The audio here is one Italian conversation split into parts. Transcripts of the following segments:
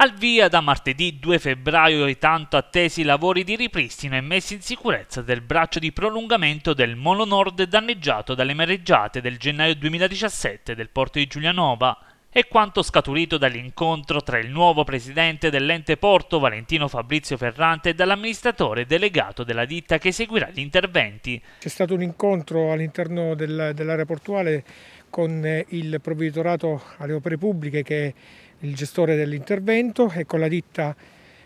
Al via da martedì 2 febbraio i tanto attesi lavori di ripristino e messa in sicurezza del braccio di prolungamento del Molo Nord danneggiato dalle mareggiate del gennaio 2017 del porto di Giulianova E quanto scaturito dall'incontro tra il nuovo presidente dell'ente porto Valentino Fabrizio Ferrante e dall'amministratore delegato della ditta che seguirà gli interventi. C'è stato un incontro all'interno dell'area portuale con eh, il provveditorato alle opere pubbliche che il gestore dell'intervento, e con la ditta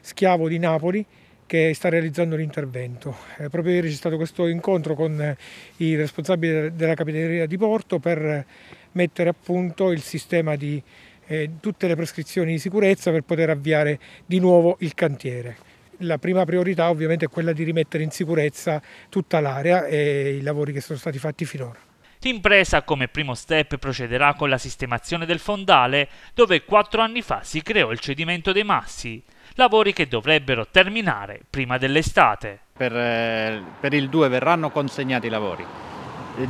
Schiavo di Napoli che sta realizzando l'intervento. Eh, proprio ieri c'è stato questo incontro con eh, i responsabili della capitaneria di Porto per mettere a punto il sistema di eh, tutte le prescrizioni di sicurezza per poter avviare di nuovo il cantiere. La prima priorità ovviamente è quella di rimettere in sicurezza tutta l'area e i lavori che sono stati fatti finora l'impresa come primo step procederà con la sistemazione del fondale dove quattro anni fa si creò il cedimento dei massi, lavori che dovrebbero terminare prima dell'estate. Per, eh, per il 2 verranno consegnati i lavori.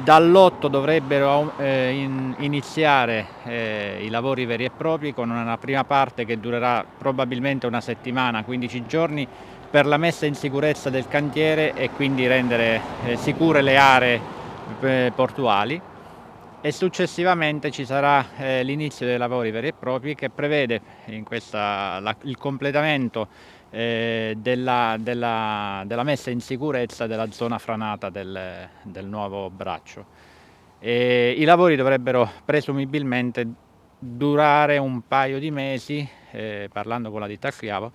Dall'8 dovrebbero eh, in, iniziare eh, i lavori veri e propri con una prima parte che durerà probabilmente una settimana, 15 giorni, per la messa in sicurezza del cantiere e quindi rendere eh, sicure le aree eh, portuali e successivamente ci sarà eh, l'inizio dei lavori veri e propri che prevede questa, la, il completamento eh, della, della, della, messa in sicurezza della zona franata del, del nuovo braccio. E I lavori dovrebbero presumibilmente durare un paio di mesi, eh, parlando con la ditta Chiavo,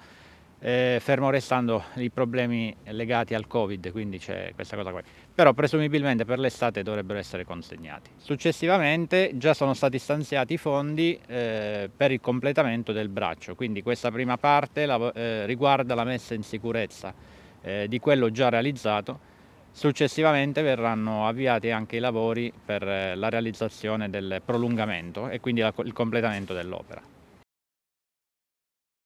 eh, fermo restando i problemi legati al Covid, quindi c'è questa cosa qua. Però presumibilmente per l'estate dovrebbero essere consegnati. Successivamente già sono stati stanziati i fondi eh, per il completamento del braccio, quindi questa prima parte la, eh, riguarda la messa in sicurezza eh, di quello già realizzato. Successivamente verranno avviati anche i lavori per eh, la realizzazione del prolungamento e quindi la, il completamento dell'opera.